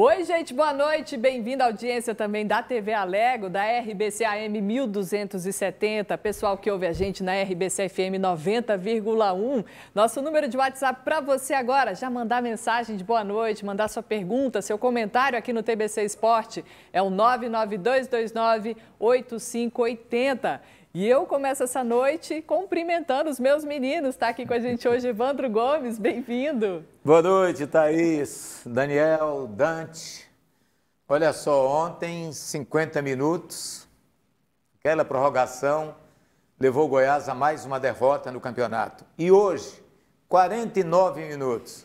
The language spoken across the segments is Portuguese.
Oi, gente, boa noite. Bem-vindo à audiência também da TV Alego, da RBC AM 1270. Pessoal que ouve a gente na RBC FM 90,1. Nosso número de WhatsApp para você agora. Já mandar mensagem de boa noite, mandar sua pergunta, seu comentário aqui no TBC Esporte. É o 99229 8580. E eu começo essa noite cumprimentando os meus meninos. Está aqui com a gente hoje Evandro Gomes, bem-vindo. Boa noite, Thaís, Daniel, Dante. Olha só, ontem, 50 minutos, aquela prorrogação levou o Goiás a mais uma derrota no campeonato. E hoje, 49 minutos,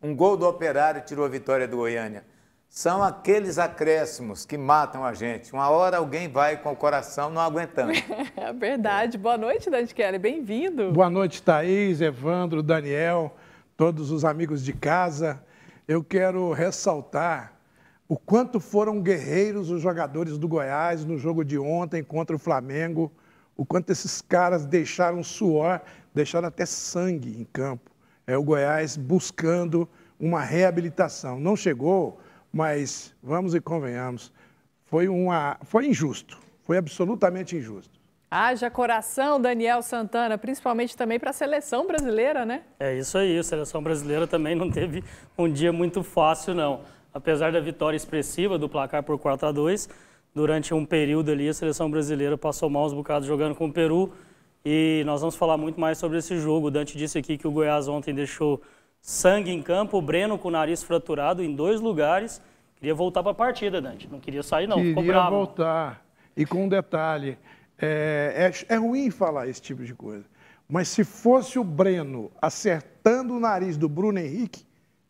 um gol do Operário tirou a vitória do Goiânia são aqueles acréscimos que matam a gente. Uma hora alguém vai com o coração não aguentando. É verdade. É. Boa noite, Dante Kelly. Bem-vindo. Boa noite, Thaís, Evandro, Daniel, todos os amigos de casa. Eu quero ressaltar o quanto foram guerreiros os jogadores do Goiás no jogo de ontem contra o Flamengo, o quanto esses caras deixaram suor, deixaram até sangue em campo. É o Goiás buscando uma reabilitação. Não chegou mas, vamos e convenhamos, foi, uma, foi injusto, foi absolutamente injusto. Haja coração, Daniel Santana, principalmente também para a seleção brasileira, né? É isso aí, a seleção brasileira também não teve um dia muito fácil, não. Apesar da vitória expressiva do placar por 4 a 2 durante um período ali a seleção brasileira passou mal os bocados jogando com o Peru e nós vamos falar muito mais sobre esse jogo. O Dante disse aqui que o Goiás ontem deixou sangue em campo, o Breno com o nariz fraturado em dois lugares. Queria voltar para a partida, Dante. Não queria sair, não. Queria Ficou bravo. voltar. E com um detalhe, é, é, é ruim falar esse tipo de coisa. Mas se fosse o Breno acertando o nariz do Bruno Henrique,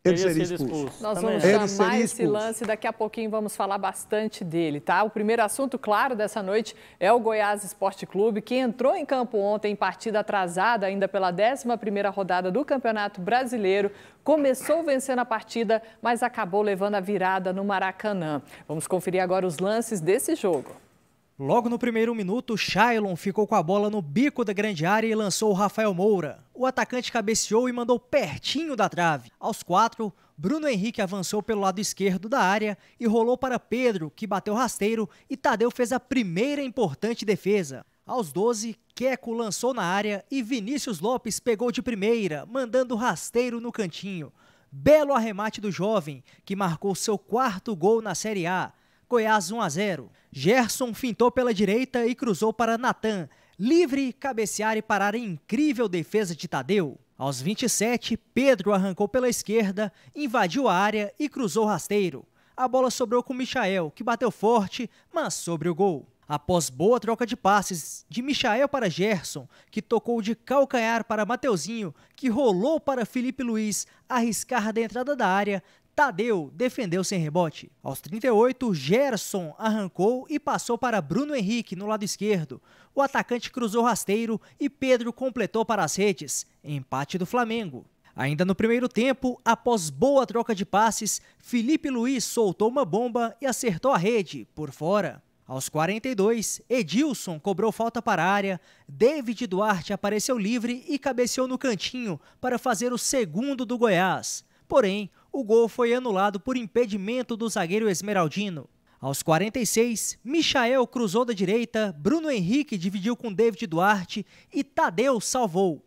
ele seria, seria expulso. expulso. Nós vamos é. ele chamar esse lance lance, daqui a pouquinho vamos falar bastante dele, tá? O primeiro assunto, claro, dessa noite é o Goiás Esporte Clube, que entrou em campo ontem em partida atrasada ainda pela 11ª rodada do Campeonato Brasileiro. Começou vencendo a partida, mas acabou levando a virada no Maracanã. Vamos conferir agora os lances desse jogo. Logo no primeiro minuto, Shailon ficou com a bola no bico da grande área e lançou o Rafael Moura. O atacante cabeceou e mandou pertinho da trave. Aos quatro, Bruno Henrique avançou pelo lado esquerdo da área e rolou para Pedro, que bateu rasteiro e Tadeu fez a primeira importante defesa. Aos 12, Queco lançou na área e Vinícius Lopes pegou de primeira, mandando rasteiro no cantinho. Belo arremate do jovem, que marcou seu quarto gol na Série A. Goiás 1 a 0. Gerson fintou pela direita e cruzou para Natan, livre, cabecear e parar a incrível defesa de Tadeu. Aos 27, Pedro arrancou pela esquerda, invadiu a área e cruzou rasteiro. A bola sobrou com Michael, que bateu forte, mas sobre o gol. Após boa troca de passes de Michael para Gerson, que tocou de calcanhar para Mateuzinho, que rolou para Felipe Luiz arriscar da entrada da área, Tadeu defendeu sem rebote. Aos 38, Gerson arrancou e passou para Bruno Henrique no lado esquerdo. O atacante cruzou rasteiro e Pedro completou para as redes. Empate do Flamengo. Ainda no primeiro tempo, após boa troca de passes, Felipe Luiz soltou uma bomba e acertou a rede, por fora. Aos 42, Edilson cobrou falta para a área, David Duarte apareceu livre e cabeceou no cantinho para fazer o segundo do Goiás. Porém, o gol foi anulado por impedimento do zagueiro esmeraldino. Aos 46, Michael cruzou da direita, Bruno Henrique dividiu com David Duarte e Tadeu salvou.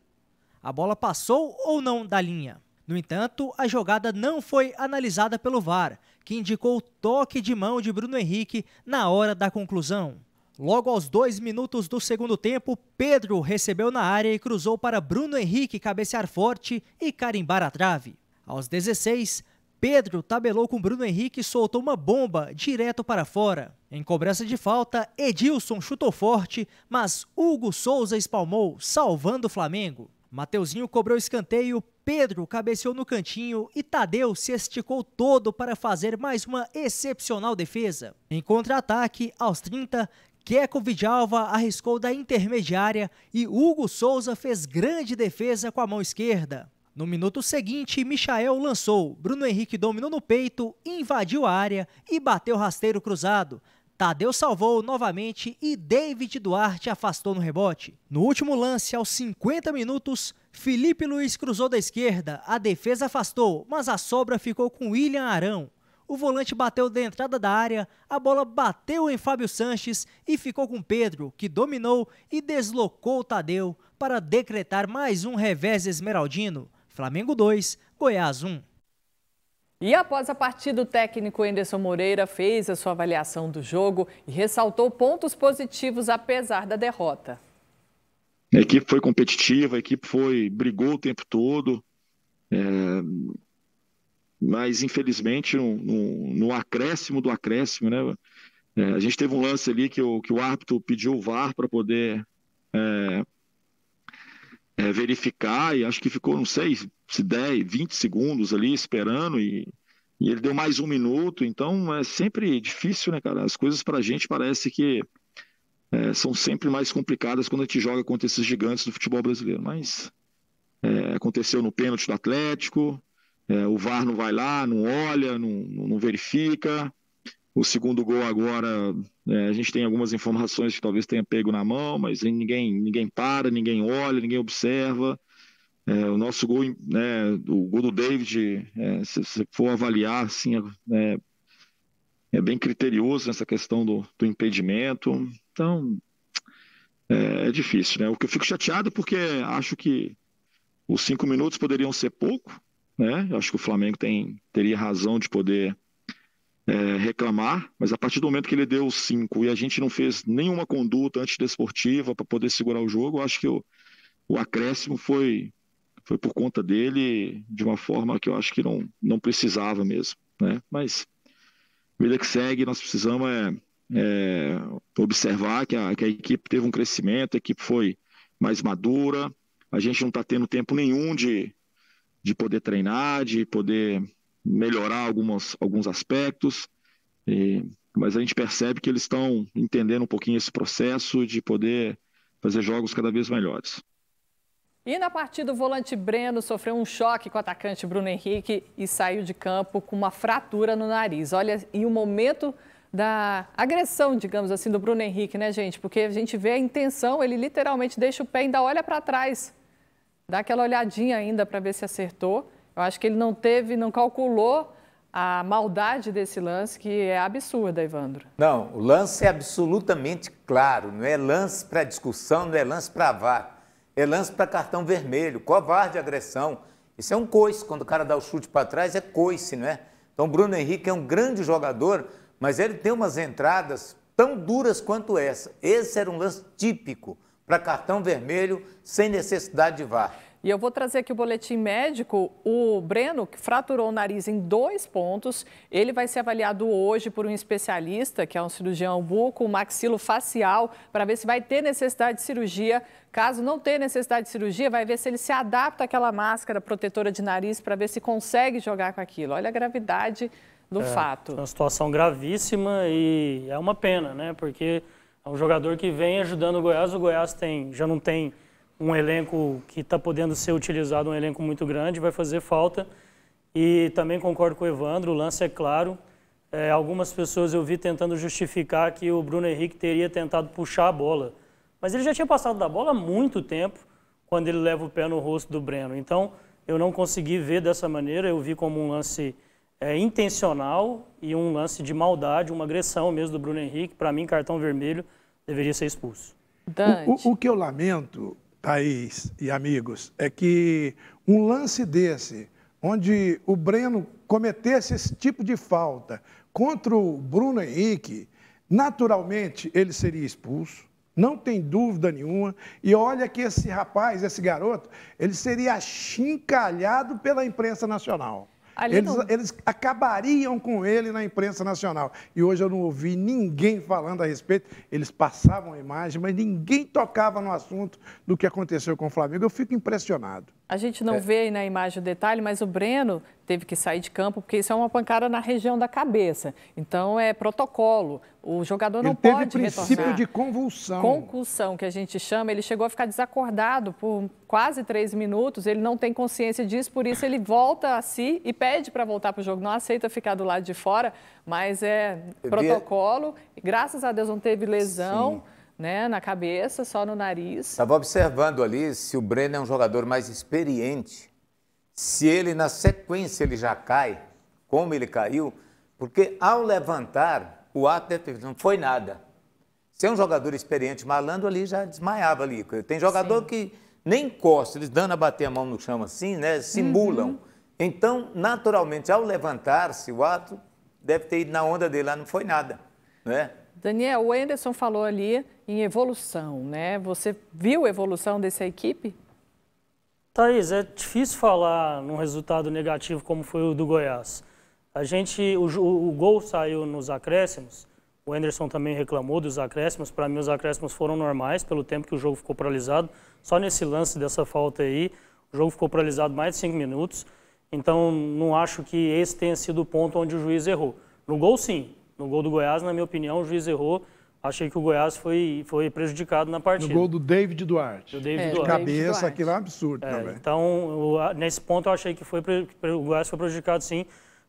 A bola passou ou não da linha? No entanto, a jogada não foi analisada pelo VAR, que indicou o toque de mão de Bruno Henrique na hora da conclusão. Logo aos dois minutos do segundo tempo, Pedro recebeu na área e cruzou para Bruno Henrique cabecear forte e carimbar a trave. Aos 16, Pedro tabelou com Bruno Henrique e soltou uma bomba direto para fora. Em cobrança de falta, Edilson chutou forte, mas Hugo Souza espalmou, salvando o Flamengo. Mateuzinho cobrou escanteio, Pedro cabeceou no cantinho e Tadeu se esticou todo para fazer mais uma excepcional defesa. Em contra-ataque, aos 30, Keco Vidalva arriscou da intermediária e Hugo Souza fez grande defesa com a mão esquerda. No minuto seguinte, Michael lançou, Bruno Henrique dominou no peito, invadiu a área e bateu rasteiro cruzado. Tadeu salvou novamente e David Duarte afastou no rebote. No último lance, aos 50 minutos, Felipe Luiz cruzou da esquerda, a defesa afastou, mas a sobra ficou com William Arão. O volante bateu da entrada da área, a bola bateu em Fábio Sanches e ficou com Pedro, que dominou e deslocou Tadeu para decretar mais um revés esmeraldino. Flamengo 2, Goiás 1. E após a partida, o técnico Enderson Moreira fez a sua avaliação do jogo e ressaltou pontos positivos apesar da derrota. A equipe foi competitiva, a equipe foi brigou o tempo todo, é, mas infelizmente no, no, no, acréscimo do acréscimo, né? É, a gente teve um lance ali que o, que o árbitro pediu o VAR para poder é, é, verificar e acho que ficou, não sei, se 10, 20 segundos ali esperando e, e ele deu mais um minuto. Então é sempre difícil, né, cara? As coisas para a gente parece que é, são sempre mais complicadas quando a gente joga contra esses gigantes do futebol brasileiro. Mas é, aconteceu no pênalti do Atlético, é, o VAR não vai lá, não olha, não, não verifica. O segundo gol agora, é, a gente tem algumas informações que talvez tenha pego na mão, mas ninguém, ninguém para, ninguém olha, ninguém observa. É, o nosso gol, né, o gol do David, é, se você for avaliar, assim, é, é, é bem criterioso nessa questão do, do impedimento. Então, é, é difícil, né? O que eu fico chateado é porque acho que os cinco minutos poderiam ser pouco, né? Eu acho que o Flamengo tem, teria razão de poder é, reclamar, mas a partir do momento que ele deu cinco e a gente não fez nenhuma conduta antidesportiva para poder segurar o jogo, eu acho que o o acréscimo foi, foi por conta dele de uma forma que eu acho que não, não precisava mesmo. Né? Mas vida que segue, nós precisamos é, é, observar que a, que a equipe teve um crescimento, a equipe foi mais madura, a gente não está tendo tempo nenhum de, de poder treinar, de poder melhorar algumas, alguns aspectos, e, mas a gente percebe que eles estão entendendo um pouquinho esse processo de poder fazer jogos cada vez melhores. E na partida, o volante Breno sofreu um choque com o atacante Bruno Henrique e saiu de campo com uma fratura no nariz. Olha, e o momento da agressão, digamos assim, do Bruno Henrique, né, gente? Porque a gente vê a intenção, ele literalmente deixa o pé e ainda olha para trás. Dá aquela olhadinha ainda para ver se acertou. Eu acho que ele não teve, não calculou a maldade desse lance, que é absurda, Evandro. Não, o lance é absolutamente claro. Não é lance para discussão, não é lance para VAR. É lance para cartão vermelho, covarde agressão. Isso é um coice. Quando o cara dá o chute para trás, é coice, não é? Então, Bruno Henrique é um grande jogador, mas ele tem umas entradas tão duras quanto essa. Esse era um lance típico para cartão vermelho, sem necessidade de VAR. E eu vou trazer aqui o boletim médico. O Breno, que fraturou o nariz em dois pontos, ele vai ser avaliado hoje por um especialista, que é um cirurgião buco, maxilofacial, para ver se vai ter necessidade de cirurgia. Caso não tenha necessidade de cirurgia, vai ver se ele se adapta àquela máscara protetora de nariz para ver se consegue jogar com aquilo. Olha a gravidade do é, fato. É uma situação gravíssima e é uma pena, né? Porque é um jogador que vem ajudando o Goiás. O Goiás tem, já não tem um elenco que está podendo ser utilizado, um elenco muito grande, vai fazer falta. E também concordo com o Evandro, o lance é claro. É, algumas pessoas eu vi tentando justificar que o Bruno Henrique teria tentado puxar a bola. Mas ele já tinha passado da bola há muito tempo quando ele leva o pé no rosto do Breno. Então, eu não consegui ver dessa maneira, eu vi como um lance é, intencional e um lance de maldade, uma agressão mesmo do Bruno Henrique. Para mim, cartão vermelho deveria ser expulso. O, o, o que eu lamento Thaís e amigos, é que um lance desse, onde o Breno cometesse esse tipo de falta contra o Bruno Henrique, naturalmente ele seria expulso, não tem dúvida nenhuma. E olha que esse rapaz, esse garoto, ele seria achincalhado pela imprensa nacional. Eles, eles, acabariam com ele na imprensa nacional. E hoje eu não ouvi ninguém falando a respeito. Eles passavam a imagem, mas ninguém tocava no assunto do que aconteceu com o Flamengo. Eu fico impressionado. A gente não é. vê aí na imagem o detalhe, mas o Breno teve que sair de campo porque isso é uma pancada na região da cabeça. Então é protocolo. O jogador não ele retornar. teve princípio retornar. de convulsão. Concussão, que a gente chama. Ele chegou a ficar desacordado por quase três minutos. Ele não tem consciência disso, por isso ele volta a si e pede para voltar para o jogo. Não aceita ficar do lado de fora, mas é protocolo. Graças a Deus não teve lesão. Sim né, na cabeça, só no nariz. Estava observando ali se o Breno é um jogador mais experiente, se ele na sequência ele já cai, como ele caiu, porque ao levantar, o ato não foi nada. Se é um jogador experiente, malandro ali já desmaiava ali. Tem jogador Sim. que nem encosta, eles dando a bater a mão no chão assim, né, simulam. Uhum. Então, naturalmente, ao levantar-se, o ato deve ter ido na onda dele, lá não foi nada, né? Daniel, o Anderson falou ali em evolução, né? Você viu a evolução dessa equipe? Thaís, é difícil falar num resultado negativo como foi o do Goiás. A gente, o, o, o gol saiu nos acréscimos, o Anderson também reclamou dos acréscimos. Para mim, os acréscimos foram normais pelo tempo que o jogo ficou paralisado. Só nesse lance dessa falta aí, o jogo ficou paralisado mais de cinco minutos. Então, não acho que esse tenha sido o ponto onde o juiz errou. No gol, sim. No gol do Goiás, na minha opinião, o juiz errou. Achei que o Goiás foi, foi prejudicado na partida. No gol do David Duarte. Do David é, Duarte. De cabeça, aquilo é um absurdo é, também. Então, nesse ponto, eu achei que foi, o Goiás foi prejudicado, sim,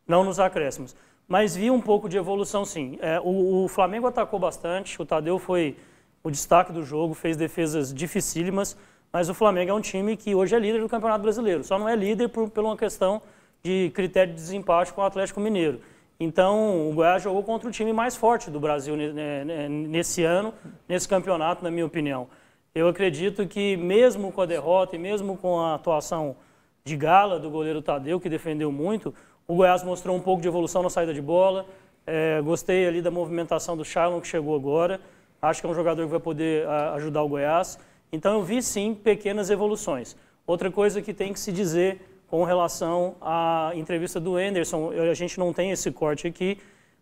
não nos acréscimos. Mas vi um pouco de evolução, sim. É, o, o Flamengo atacou bastante, o Tadeu foi o destaque do jogo, fez defesas dificílimas, mas o Flamengo é um time que hoje é líder do Campeonato Brasileiro. Só não é líder por, por uma questão de critério de desempate com o Atlético Mineiro. Então, o Goiás jogou contra o time mais forte do Brasil nesse ano, nesse campeonato, na minha opinião. Eu acredito que, mesmo com a derrota e mesmo com a atuação de gala do goleiro Tadeu, que defendeu muito, o Goiás mostrou um pouco de evolução na saída de bola. É, gostei ali da movimentação do Shailon, que chegou agora. Acho que é um jogador que vai poder ajudar o Goiás. Então, eu vi sim pequenas evoluções. Outra coisa que tem que se dizer com relação à entrevista do Anderson. Eu, a gente não tem esse corte aqui,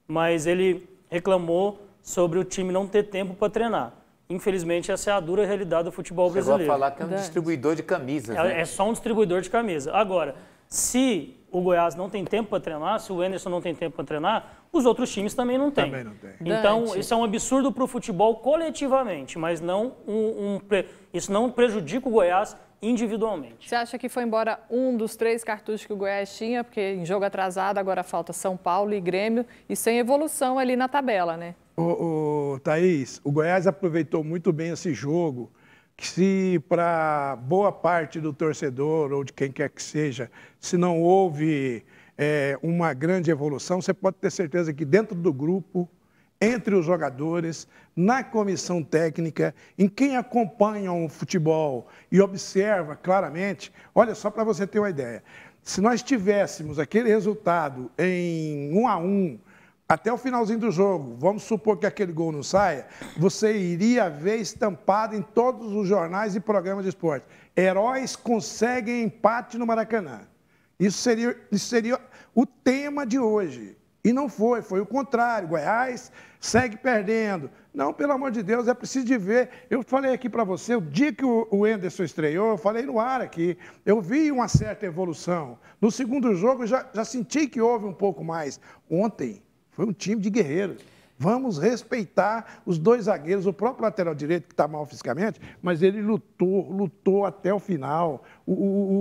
mas ele reclamou sobre o time não ter tempo para treinar. Infelizmente, essa é a dura realidade do futebol Chegou brasileiro. Chegou falar que é um Verdade. distribuidor de camisas. É, né? é só um distribuidor de camisa. Agora, se o Goiás não tem tempo para treinar, se o Anderson não tem tempo para treinar, os outros times também não têm. Também não tem. Então, isso é um absurdo para o futebol coletivamente, mas não um, um, isso não prejudica o Goiás individualmente. Você acha que foi embora um dos três cartuchos que o Goiás tinha, porque em jogo atrasado agora falta São Paulo e Grêmio, e sem evolução ali na tabela, né? O, o Thaís, o Goiás aproveitou muito bem esse jogo, que se para boa parte do torcedor ou de quem quer que seja, se não houve é, uma grande evolução, você pode ter certeza que dentro do grupo entre os jogadores, na comissão técnica, em quem acompanha o futebol e observa claramente. Olha, só para você ter uma ideia, se nós tivéssemos aquele resultado em 1 um a 1 um, até o finalzinho do jogo, vamos supor que aquele gol não saia, você iria ver estampado em todos os jornais e programas de esporte. Heróis conseguem empate no Maracanã. Isso seria, isso seria o tema de hoje. E não foi, foi o contrário. Goiás segue perdendo. Não, pelo amor de Deus, é preciso de ver. Eu falei aqui para você, o dia que o Enderson estreou, eu falei no ar aqui, eu vi uma certa evolução. No segundo jogo, eu já, já senti que houve um pouco mais. Ontem, foi um time de guerreiros. Vamos respeitar os dois zagueiros, o próprio lateral direito, que está mal fisicamente, mas ele lutou, lutou até o final. O, o,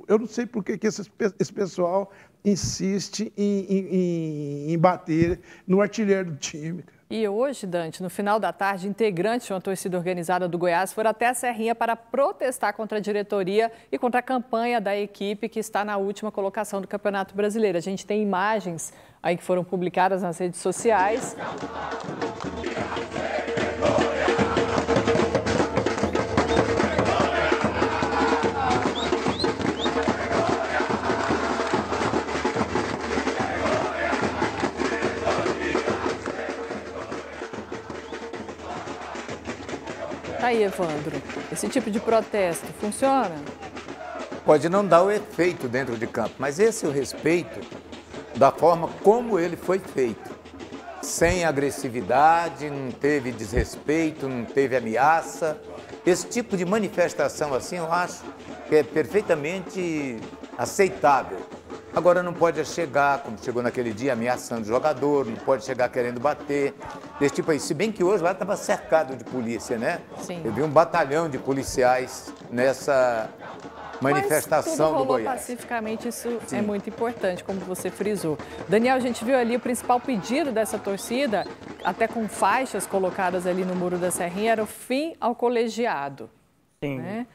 o eu não sei por que, que esse, esse pessoal insiste em, em, em, bater no artilheiro do time. E hoje, Dante, no final da tarde, integrantes de uma torcida organizada do Goiás foram até a Serrinha para protestar contra a diretoria e contra a campanha da equipe que está na última colocação do Campeonato Brasileiro. A gente tem imagens aí que foram publicadas nas redes sociais. aí, Evandro? Esse tipo de protesto funciona? Pode não dar o efeito dentro de campo, mas esse é o respeito da forma como ele foi feito. Sem agressividade, não teve desrespeito, não teve ameaça. Esse tipo de manifestação assim, eu acho que é perfeitamente aceitável. Agora não pode chegar, como chegou naquele dia, ameaçando o jogador, não pode chegar querendo bater desse tipo aí. Se bem que hoje lá estava cercado de polícia, né? Sim. Eu vi um batalhão de policiais nessa manifestação Mas do Goiás. pacificamente, isso é Sim. é muito importante, como você frisou. Daniel, a gente viu ali o principal pedido dessa torcida, até com faixas colocadas ali no muro da Serrinha, era o fim ao colegiado. Sim. Né?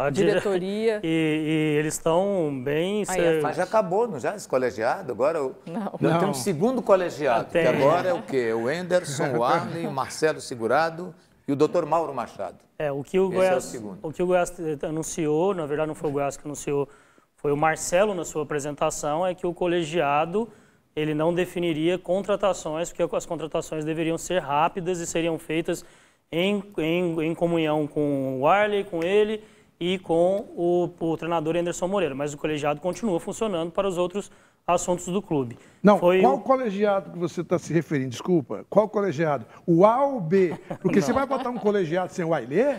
A diretoria. E, e eles estão bem. Aí, ser... Mas já acabou, não já? Esse colegiado? Agora eu, não. não. tenho um segundo colegiado, que agora é o quê? O Enderson, o Arley, o Marcelo Segurado e o doutor Mauro Machado. É, o que o Esse Goiás, é o, o, que o Goiás anunciou, na verdade não foi o Goiás que anunciou, foi o Marcelo na sua apresentação, é que o colegiado ele não definiria contratações, porque as contratações deveriam ser rápidas e seriam feitas em, em, em comunhão com o Arley, com ele e com o, o treinador Anderson Moreira, mas o colegiado continua funcionando para os outros assuntos do clube. Não, Foi qual o... colegiado que você está se referindo? Desculpa, qual colegiado? O A ou o B? Porque você vai botar um colegiado sem o Ailê?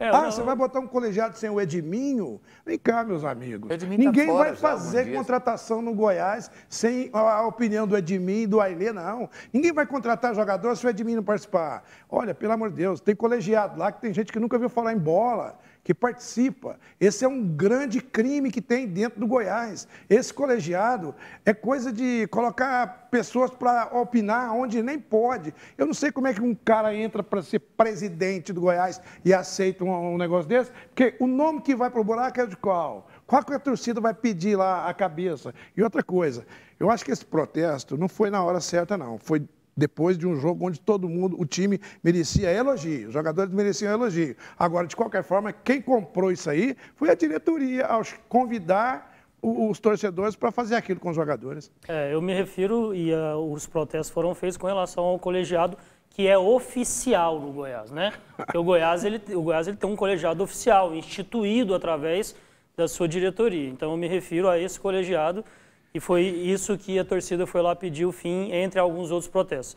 É, ah, não... você vai botar um colegiado sem o Edminho? Vem cá, meus amigos. Edminho tá Ninguém tá vai fazer contratação no Goiás sem a, opinião do Edminho e do Ailê, não. Ninguém vai contratar jogador se o Edminho não participar. Olha, pelo amor de Deus, tem colegiado lá que tem gente que nunca viu falar em bola que participa. Esse é um grande crime que tem dentro do Goiás. Esse colegiado é coisa de colocar pessoas para opinar onde nem pode. Eu não sei como é que um cara entra para ser presidente do Goiás e aceita um, um negócio desse, porque o nome que vai para o buraco é de qual? Qual que a torcida vai pedir lá a cabeça? E outra coisa, eu acho que esse protesto não foi na hora certa, não. Foi depois de um jogo onde todo mundo, o time merecia elogio, os jogadores mereciam elogio. Agora, de qualquer forma, quem comprou isso aí foi a diretoria, ao convidar os torcedores para fazer aquilo com os jogadores. É, eu me refiro, e ah, os protestos foram feitos com relação ao colegiado que é oficial no Goiás, né? Porque o Goiás, ele, o Goiás ele tem um colegiado oficial, instituído através da sua diretoria. Então eu me refiro a esse colegiado e foi isso que a torcida foi lá pedir o fim, entre alguns outros protestos.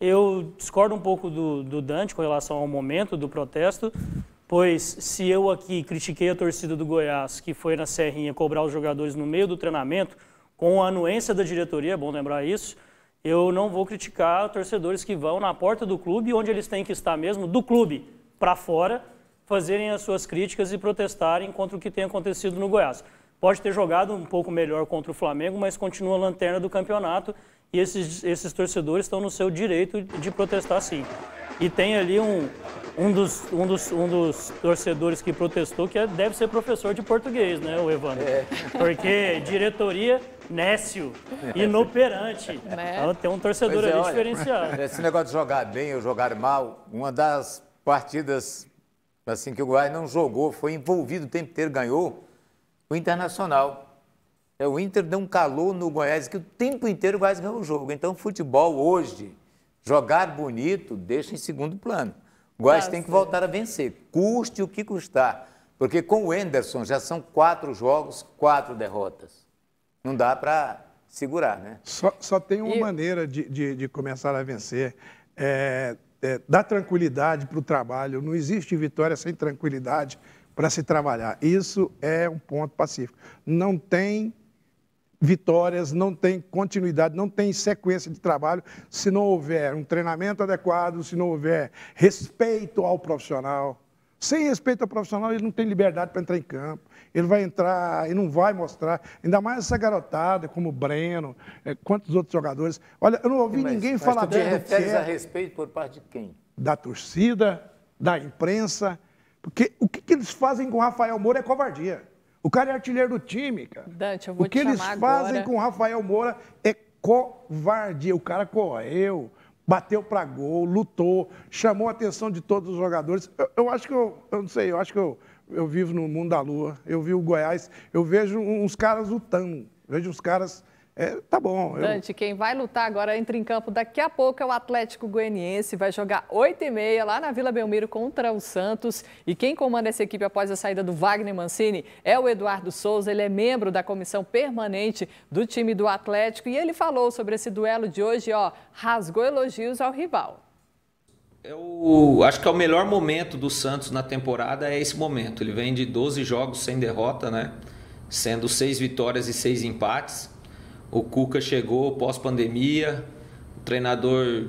Eu discordo um pouco do, do Dante com relação ao momento do protesto, pois se eu aqui critiquei a torcida do Goiás, que foi na Serrinha cobrar os jogadores no meio do treinamento, com a anuência da diretoria, é bom lembrar isso, eu não vou criticar torcedores que vão na porta do clube, onde eles têm que estar mesmo, do clube para fora, fazerem as suas críticas e protestarem contra o que tem acontecido no Goiás. Pode ter jogado um pouco melhor contra o Flamengo, mas continua lanterna do campeonato e esses, esses torcedores estão no seu direito de protestar sim. E tem ali um, um, dos, um, dos, um dos torcedores que protestou, que é, deve ser professor de português, né, o Evandro? É. Porque diretoria nécio, é. inoperante. Né? Então tem um torcedor é, ali diferenciado. Esse negócio de jogar bem ou jogar mal, uma das partidas assim que o Guai não jogou, foi envolvido o tempo inteiro, ganhou, o Internacional. É, o Inter deu um calor no Goiás que o tempo inteiro o Goiás ganhou o jogo. Então, futebol hoje, jogar bonito, deixa em segundo plano. O Goiás Nossa. Tá, tem que voltar a vencer, custe o que custar. Porque com o Enderson já são quatro jogos, quatro derrotas. Não dá para segurar, né? Só, só tem uma e... maneira de, de, de, começar a vencer. É, é, dar tranquilidade para o trabalho. Não existe vitória sem tranquilidade para se trabalhar. Isso é um ponto pacífico. Não tem vitórias, não tem continuidade, não tem sequência de trabalho se não houver um treinamento adequado, se não houver respeito ao profissional. Sem respeito ao profissional, ele não tem liberdade para entrar em campo. Ele vai entrar e não vai mostrar. Ainda mais essa garotada, como o Breno, é, quantos outros jogadores. Olha, eu não ouvi mas, ninguém mas falar bem. Mas tu refere a respeito por parte de quem? Da torcida, da imprensa porque o que, que eles fazem com o Rafael Moura é covardia. O cara é artilheiro do time, cara. Dante, eu vou o que eles fazem com o Rafael Moura é covardia. O cara correu, bateu para gol, lutou, chamou a atenção de todos os jogadores. Eu, eu acho que eu, eu não sei, eu acho que eu, eu vivo no mundo da lua. Eu vi o Goiás, eu vejo uns caras lutando, vejo uns caras é, tá bom. Eu... Dante, quem vai lutar agora entra em campo daqui a pouco é o Atlético Goianiense. Vai jogar 8h30 lá na Vila Belmiro contra o Santos. E quem comanda essa equipe após a saída do Wagner Mancini é o Eduardo Souza. Ele é membro da comissão permanente do time do Atlético. E ele falou sobre esse duelo de hoje, ó, rasgou elogios ao rival. Eu é acho que é o melhor momento do Santos na temporada é esse momento. Ele vem de 12 jogos sem derrota, né? Sendo seis vitórias e seis empates. O Cuca chegou pós-pandemia, um treinador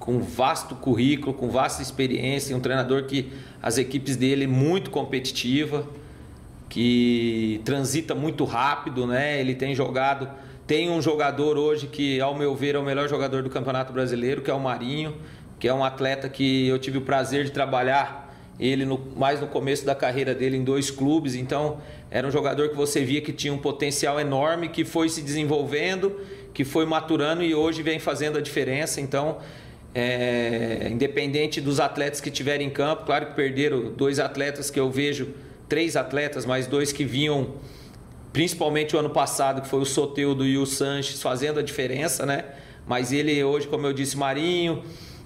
com vasto currículo, com vasta experiência, um treinador que as equipes dele é muito competitiva, que transita muito rápido, né? Ele tem jogado, tem um jogador hoje que, ao meu ver, é o melhor jogador do Campeonato Brasileiro, que é o Marinho, que é um atleta que eu tive o prazer de trabalhar ele no, mais no começo da carreira dele em dois clubes, então era um jogador que você via que tinha um potencial enorme, que foi se desenvolvendo, que foi maturando e hoje vem fazendo a diferença. Então, é, independente dos atletas que tiverem em campo, claro que perderam dois atletas que eu vejo, três atletas, mas dois que vinham principalmente o ano passado, que foi o Soteudo e o Sanches fazendo a diferença, né? Mas ele hoje, como eu disse, Marinho,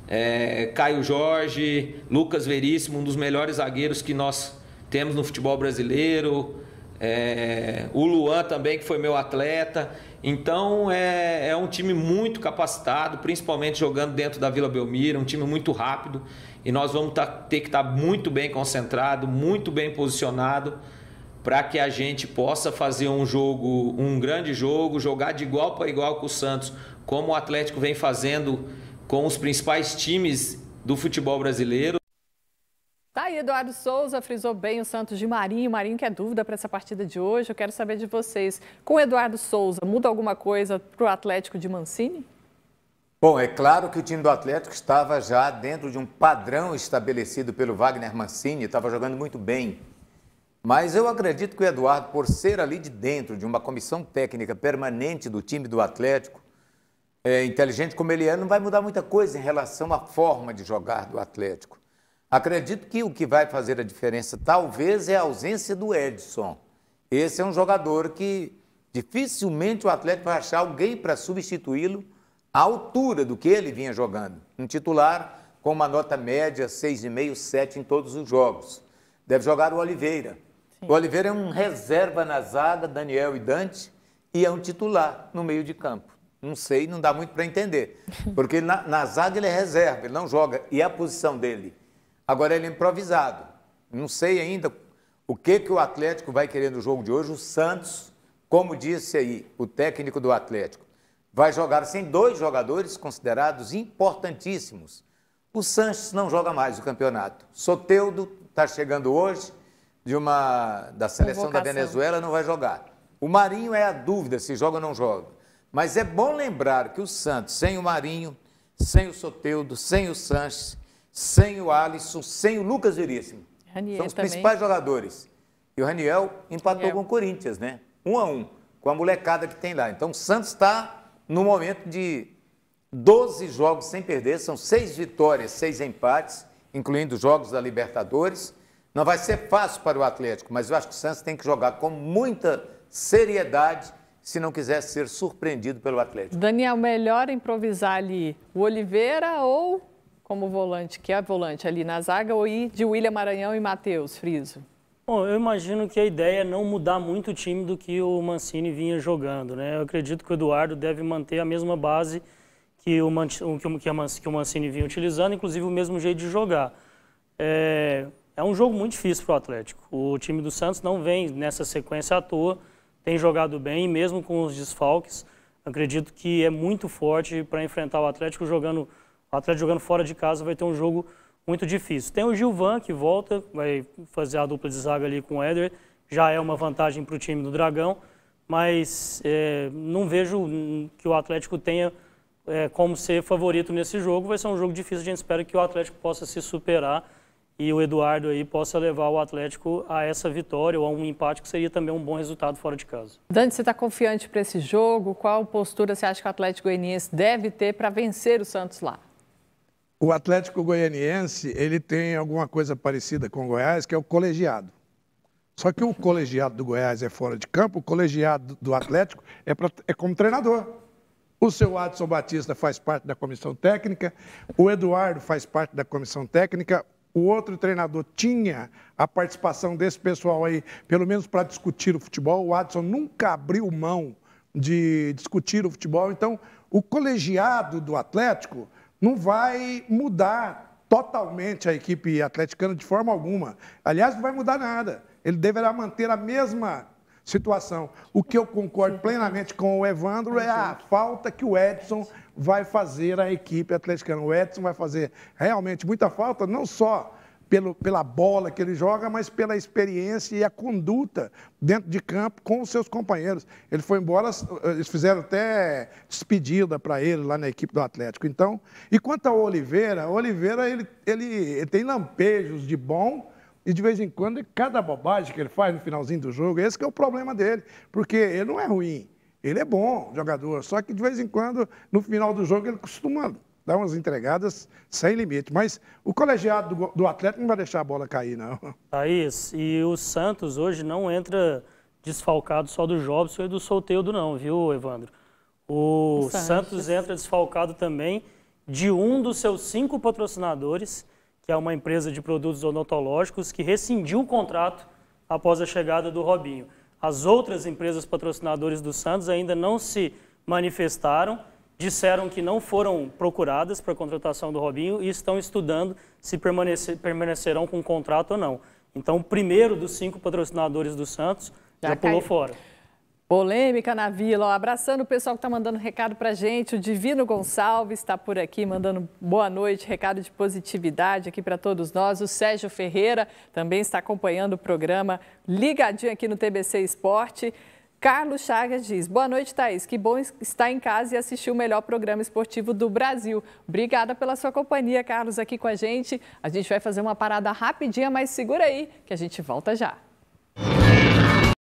é, Caio Jorge, Lucas Veríssimo, um dos melhores zagueiros que nós temos no futebol brasileiro. É, o Luan também, que foi meu atleta. Então é, é um time muito capacitado, principalmente jogando dentro da Vila Belmiro, um time muito rápido. E nós vamos tá, ter que estar tá muito bem concentrado, muito bem posicionado, para que a gente possa fazer um jogo, um grande jogo, jogar de igual para igual com o Santos, como o Atlético vem fazendo com os principais times do futebol brasileiro. Tá aí, Eduardo Souza frisou bem o Santos de Marinho. Marinho que é dúvida para essa partida de hoje. Eu quero saber de vocês. Com Eduardo Souza, muda alguma coisa para o Atlético de Mancini? Bom, é claro que o time do Atlético estava já dentro de um padrão estabelecido pelo Wagner Mancini, estava jogando muito bem. Mas eu acredito que o Eduardo, por ser ali de dentro de uma comissão técnica permanente do time do Atlético, é, inteligente como ele é, não vai mudar muita coisa em relação à forma de jogar do Atlético. Acredito que o que vai fazer a diferença talvez é a ausência do Edson. Esse é um jogador que dificilmente o Atlético vai achar alguém para substituí-lo à altura do que ele vinha jogando. Um titular com uma nota média 6,5, 7 em todos os jogos. Deve jogar o Oliveira. Sim. O Oliveira é um reserva na zaga, Daniel e Dante, e é um titular no meio de campo. Não sei, não dá muito para entender. Porque na, na, zaga ele é reserva, ele não joga. E é a posição dele. Agora ele é improvisado. Não sei ainda o que, que o Atlético vai querer no jogo de hoje. O Santos, como disse aí o técnico do Atlético, vai jogar sem dois jogadores considerados importantíssimos. O Sanches não joga mais o campeonato. Soteudo está chegando hoje de uma da seleção da Venezuela, não vai jogar. O Marinho é a dúvida se joga ou não joga. Mas é bom lembrar que o Santos, sem o Marinho, sem o Soteudo, sem o Sanches, sem o Alisson, sem o Lucas Veríssimo, Raniel são os também. principais jogadores. E o Raniel empatou Raniel. com o Corinthians, né? Um a um, com a molecada que tem lá. Então o Santos está no momento de 12 jogos sem perder, são seis vitórias, seis empates, incluindo os jogos da Libertadores. Não vai ser fácil para o Atlético, mas eu acho que o Santos tem que jogar com muita seriedade se não quiser ser surpreendido pelo Atlético. Daniel, melhor improvisar ali o Oliveira ou como volante, que é volante ali na zaga, ou ir de William Maranhão e Matheus Friso? Bom, eu imagino que a ideia é não mudar muito o time do que o Mancini vinha jogando, né? Eu acredito que o Eduardo deve manter a mesma base que o, que o Mancini vinha utilizando, inclusive o mesmo jeito de jogar. É, é um jogo muito difícil para o Atlético. O time do Santos não vem nessa sequência à toa tem jogado bem, mesmo com os desfalques. Acredito que é muito forte para enfrentar o Atlético jogando. O Atlético jogando fora de casa vai ter um jogo muito difícil. Tem o Gilvan que volta, vai fazer a dupla de zaga ali com o Éder, já é uma vantagem para o time do Dragão, mas é, não vejo que o Atlético tenha é, como ser favorito nesse jogo. Vai ser um jogo difícil, a gente espera que o Atlético possa se superar e o Eduardo aí possa levar o Atlético a essa vitória ou a um empate, que seria também um bom resultado fora de casa. Dante, você está confiante para esse jogo? Qual postura você acha que o Atlético Goianiense deve ter para vencer o Santos lá? O Atlético Goianiense, ele tem alguma coisa parecida com o Goiás, que é o colegiado. Só que o colegiado do Goiás é fora de campo, o colegiado do Atlético é, pra, é como treinador. O seu Adson Batista faz parte da comissão técnica, o Eduardo faz parte da comissão técnica, o outro treinador tinha a participação desse pessoal aí, pelo menos para discutir o futebol. O Adson nunca abriu mão de discutir o futebol. Então, o colegiado do Atlético não vai mudar totalmente a equipe atleticana de forma alguma. Aliás, não vai mudar nada. Ele deverá manter a mesma situação. O que eu concordo plenamente com o Evandro é a falta que o Edson vai fazer a equipe atleticana. O Edson vai fazer realmente muita falta, não só pelo, pela bola que ele joga, mas pela experiência e a conduta dentro de campo com os seus companheiros. Ele foi embora, eles fizeram até despedida para ele lá na equipe do Atlético. Então, e quanto ao Oliveira, o Oliveira ele, ele, ele, tem lampejos de bom. E de vez em quando, cada bobagem que ele faz no finalzinho do jogo, esse é o problema dele, porque ele não é ruim. Ele é bom jogador, só que de vez em quando, no final do jogo, ele costuma dar umas entregadas sem limite. Mas o colegiado do, do Atlético não vai deixar a bola cair, não. Thaís, e o Santos hoje não entra desfalcado só do Jobson e do Solteudo, não, viu, Evandro? O, Santos entra desfalcado também de um dos seus cinco patrocinadores, que é uma empresa de produtos odontológicos, que rescindiu o contrato após a chegada do Robinho. As outras empresas patrocinadoras do Santos ainda não se manifestaram, disseram que não foram procuradas para a contratação do Robinho e estão estudando se permanecer, permanecerão com o contrato ou não. Então, o primeiro dos cinco patrocinadores do Santos já, já pulou fora. Polêmica na Vila, ó, abraçando o pessoal que está mandando recado para gente. O Divino Gonçalves está por aqui mandando boa noite, recado de positividade aqui para todos nós. O Sérgio Ferreira também está acompanhando o programa, ligadinho aqui no TBC Esporte. Carlos Chagas diz: Boa noite, Thaís. Que bom estar em casa e assistir o melhor programa esportivo do Brasil. Obrigada pela sua companhia, Carlos, aqui com a gente. A gente vai fazer uma parada rapidinha, mas segura aí que a gente volta já.